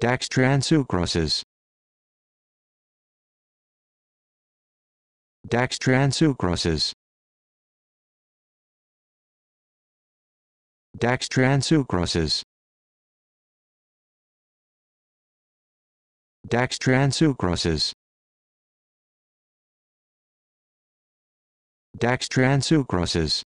dextran sucroses dextran sucroses dextran sucroses dextran sucroses dextran sucroses